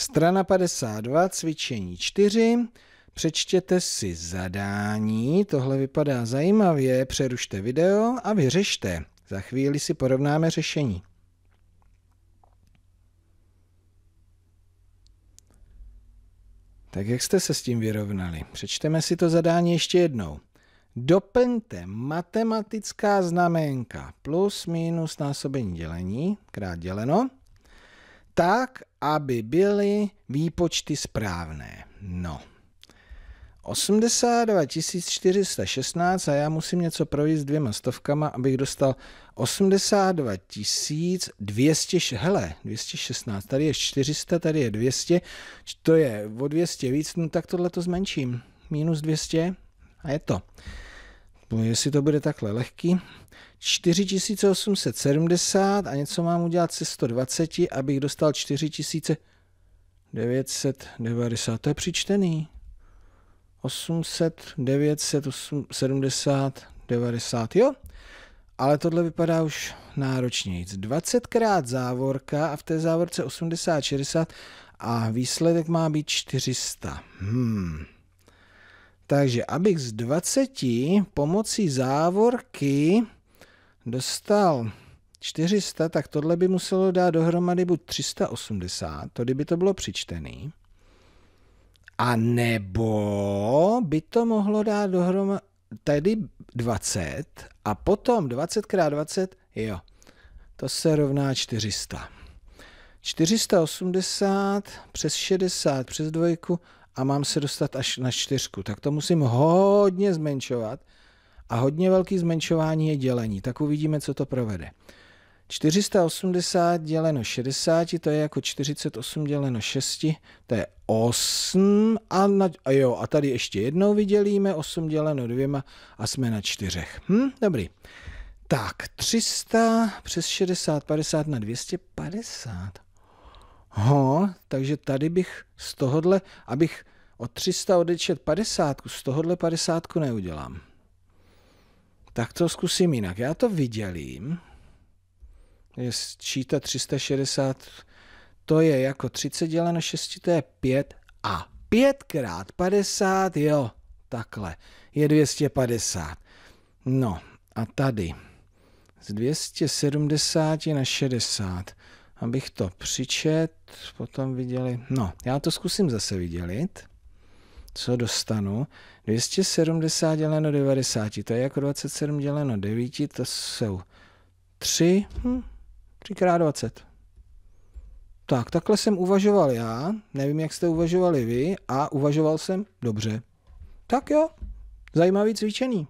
Strana 52, cvičení 4. Přečtěte si zadání, tohle vypadá zajímavě, přerušte video a vyřešte. Za chvíli si porovnáme řešení. Tak jak jste se s tím vyrovnali? Přečteme si to zadání ještě jednou. Doplňte matematická znaménka plus minus násobení dělení krát děleno tak, aby byly výpočty správné. No. 82 416 a já musím něco projít s dvěma stovkama, abych dostal 82 200, hele, 216, tady je 400, tady je 200, to je o 200 víc, no tak tohle to zmenším. Minus 200 a je to. Jestli to bude takhle lehký, 4870 a něco mám udělat se 120, abych dostal 4990. To je přičtený. 800, 900, 70, 90, jo? Ale tohle vypadá už náročnějc. 20 krát závorka a v té závorce 80, 60 a výsledek má být 400. Hmm. Takže abych z 20 pomocí závorky dostal 400, tak tohle by muselo dát dohromady buď 380, to kdyby to bylo přičtený, a nebo by to mohlo dát dohromady tady 20 a potom 20 x 20, jo, to se rovná 400. 480 přes 60 přes dvojku a mám se dostat až na čtyřku. Tak to musím hodně zmenšovat, a hodně velký zmenšování je dělení, tak uvidíme, co to provede. 480 děleno 60, to je jako 48 děleno 6, to je 8. A, na, a jo, a tady ještě jednou vydělíme 8 děleno 2 a jsme na 4. Hm, dobrý. Tak, 300 přes 60, 50 na 250. Ho, takže tady bych z tohohle, abych o 300 odečet 50, z tohohle 50 neudělám tak to zkusím jinak. Já to vydělím, je číta 360, to je jako 30 děleno 6, to je 5 a 5 krát 50, jo, takhle, je 250. No a tady z 270 na 60, abych to přičet, potom viděli, no, já to zkusím zase vydělit co dostanu. 270 děleno 90, to je jako 27 děleno 9, to jsou 3, hm, 3 x 20. Tak, takhle jsem uvažoval já, nevím, jak jste uvažovali vy, a uvažoval jsem dobře. Tak jo, zajímavý cvičení.